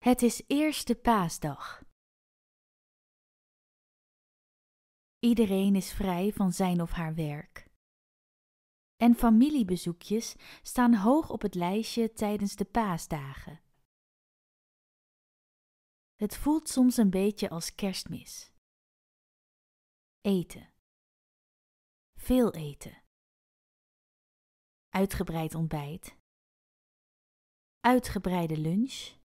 Het is eerste paasdag. Iedereen is vrij van zijn of haar werk. En familiebezoekjes staan hoog op het lijstje tijdens de paasdagen. Het voelt soms een beetje als kerstmis. Eten. Veel eten. Uitgebreid ontbijt. Uitgebreide lunch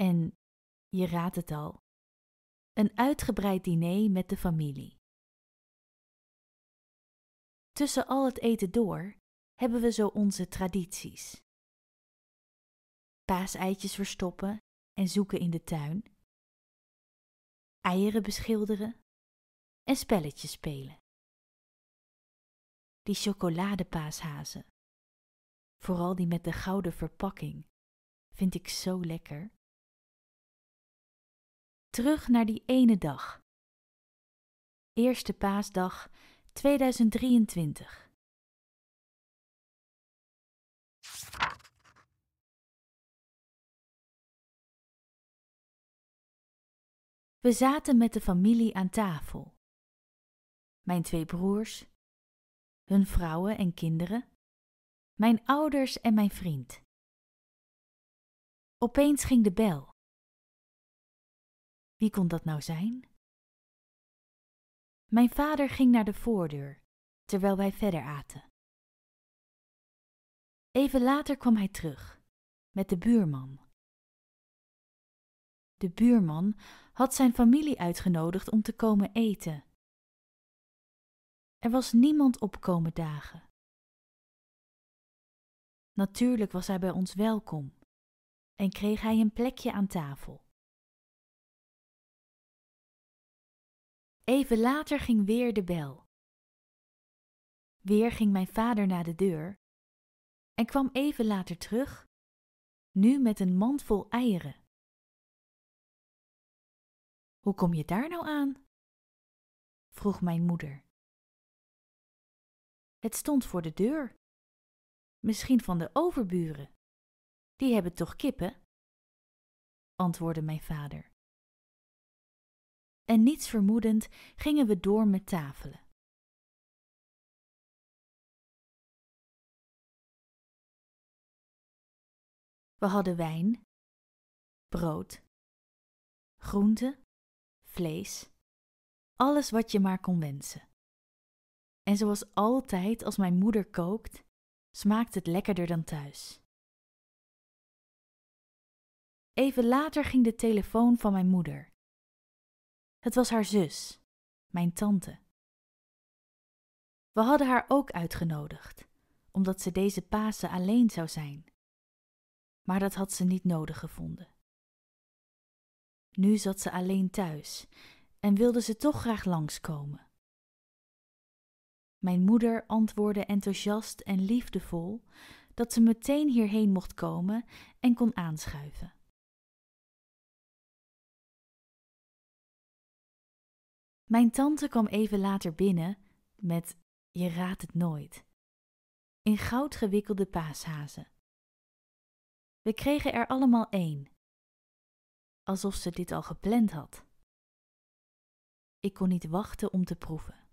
en je raadt het al: een uitgebreid diner met de familie. Tussen al het eten door hebben we zo onze tradities. Paaseitjes verstoppen en zoeken in de tuin. Eieren beschilderen en spelletjes spelen. Die chocoladepaashazen, vooral die met de gouden verpakking, vind ik zo lekker. Terug naar die ene dag. Eerste paasdag 2023. We zaten met de familie aan tafel. Mijn twee broers, hun vrouwen en kinderen, mijn ouders en mijn vriend. Opeens ging de bel. Wie kon dat nou zijn? Mijn vader ging naar de voordeur, terwijl wij verder aten. Even later kwam hij terug, met de buurman. De buurman had zijn familie uitgenodigd om te komen eten. Er was niemand op komen dagen. Natuurlijk was hij bij ons welkom en kreeg hij een plekje aan tafel. Even later ging weer de bel. Weer ging mijn vader naar de deur en kwam even later terug, nu met een mand vol eieren. Hoe kom je daar nou aan? vroeg mijn moeder. Het stond voor de deur. Misschien van de overburen. Die hebben toch kippen? antwoordde mijn vader en niets vermoedend gingen we door met tafelen. We hadden wijn, brood, groente, vlees, alles wat je maar kon wensen. En zoals altijd als mijn moeder kookt, smaakt het lekkerder dan thuis. Even later ging de telefoon van mijn moeder. Het was haar zus, mijn tante. We hadden haar ook uitgenodigd, omdat ze deze Pasen alleen zou zijn. Maar dat had ze niet nodig gevonden. Nu zat ze alleen thuis en wilde ze toch graag langskomen. Mijn moeder antwoordde enthousiast en liefdevol dat ze meteen hierheen mocht komen en kon aanschuiven. Mijn tante kwam even later binnen met je raadt het nooit. In goud gewikkelde paashazen. We kregen er allemaal één. Alsof ze dit al gepland had. Ik kon niet wachten om te proeven.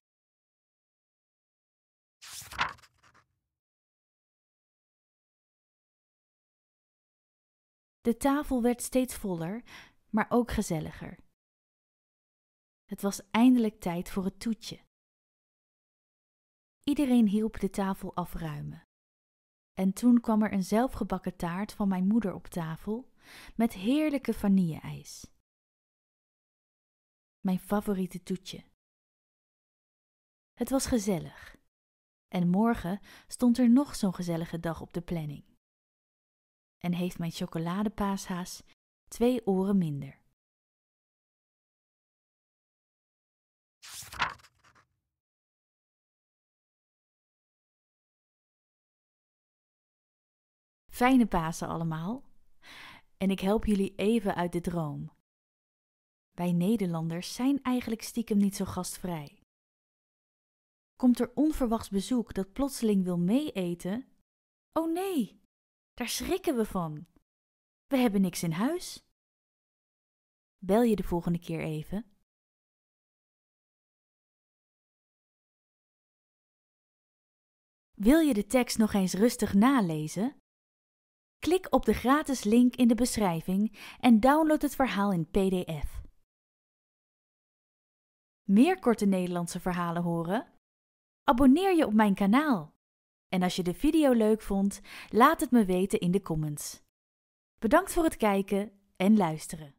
De tafel werd steeds voller, maar ook gezelliger. Het was eindelijk tijd voor het toetje. Iedereen hielp de tafel afruimen. En toen kwam er een zelfgebakken taart van mijn moeder op tafel met heerlijke vanilleijs. Mijn favoriete toetje. Het was gezellig. En morgen stond er nog zo'n gezellige dag op de planning. En heeft mijn chocoladepaashaas twee oren minder. Fijne Pasen allemaal. En ik help jullie even uit de droom. Wij Nederlanders zijn eigenlijk stiekem niet zo gastvrij. Komt er onverwachts bezoek dat plotseling wil meeeten? Oh nee, daar schrikken we van. We hebben niks in huis. Bel je de volgende keer even? Wil je de tekst nog eens rustig nalezen? Klik op de gratis link in de beschrijving en download het verhaal in PDF. Meer korte Nederlandse verhalen horen? Abonneer je op mijn kanaal. En als je de video leuk vond, laat het me weten in de comments. Bedankt voor het kijken en luisteren.